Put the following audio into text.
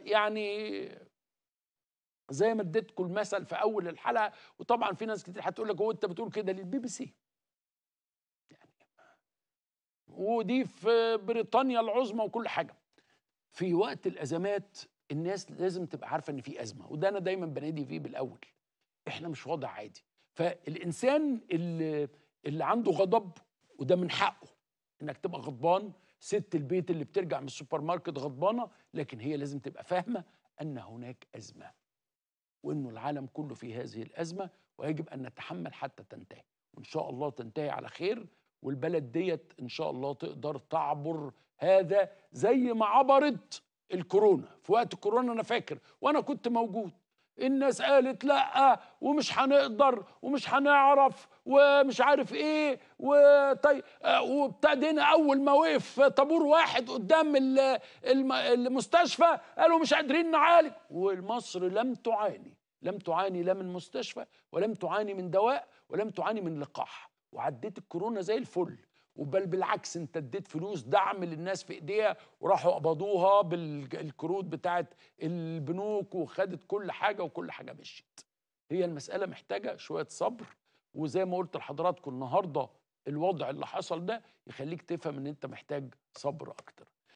يعني زي ما اديتكم المثل في اول الحلقه وطبعا في ناس كتير هتقول لك هو انت بتقول كده للبي بي سي يعني ودي في بريطانيا العظمى وكل حاجه في وقت الازمات الناس لازم تبقى عارفه ان في ازمه وده انا دايما بنادي فيه بالاول احنا مش وضع عادي فالانسان اللي, اللي عنده غضب وده من حقه انك تبقى غضبان ست البيت اللي بترجع من السوبر ماركت غضبانه لكن هي لازم تبقى فاهمه ان هناك ازمه وانه العالم كله في هذه الازمه ويجب ان نتحمل حتى تنتهي وان شاء الله تنتهي على خير والبلد ديت ان شاء الله تقدر تعبر هذا زي ما عبرت الكورونا في وقت الكورونا انا فاكر وانا كنت موجود الناس قالت لا ومش هنقدر ومش هنعرف ومش عارف ايه وطي... آه، وابتدينا اول ما وقف طابور واحد قدام المستشفى قالوا مش قادرين نعالج ومصر لم تعاني لم تعاني لا من مستشفى ولم تعاني من دواء ولم تعاني من لقاح وعديت الكورونا زي الفل وبل بالعكس انت اديت فلوس دعم للناس في ايديها وراحوا قبضوها بالكروت بتاعت البنوك وخدت كل حاجه وكل حاجه مشيت هي المساله محتاجه شويه صبر وزي ما قلت لحضراتكم النهارده الوضع اللي حصل ده يخليك تفهم ان انت محتاج صبر اكتر